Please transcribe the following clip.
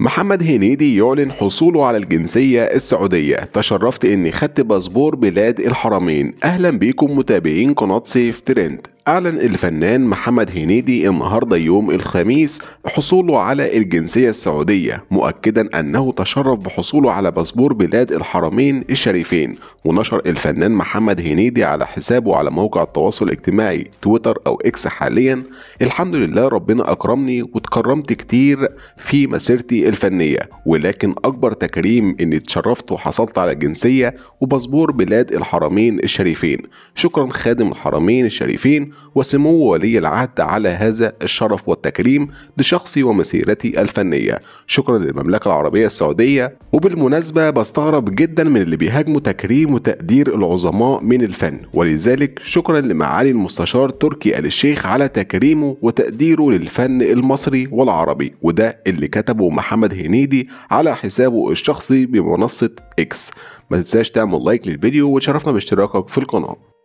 محمد هنيدي يعلن حصوله على الجنسية السعودية تشرفت اني خدت باسبور بلاد الحرمين اهلا بيكم متابعين قناة سيف ترند أعلن الفنان محمد هنيدي النهاردة يوم الخميس حصوله على الجنسية السعودية مؤكدا أنه تشرف بحصوله على باسبور بلاد الحرمين الشريفين ونشر الفنان محمد هنيدي على حسابه على موقع التواصل الاجتماعي تويتر أو إكس حاليا الحمد لله ربنا أكرمني وتكرمت كتير في مسيرتي الفنية ولكن أكبر تكريم إني اتشرفت وحصلت على جنسية وباسبور بلاد الحرمين الشريفين شكرا خادم الحرمين الشريفين وسمو ولي العهد على هذا الشرف والتكريم لشخصي ومسيرتي الفنية شكرا للمملكة العربية السعودية وبالمناسبة بستغرب جدا من اللي بيهاجموا تكريم وتقدير العظماء من الفن ولذلك شكرا لمعالي المستشار تركي آل الشيخ على تكريمه وتقديره للفن المصري والعربي وده اللي كتبه محمد هنيدي على حسابه الشخصي بمنصة اكس ما تنساش تعمل لايك للفيديو وتشرفنا باشتراكك في القناة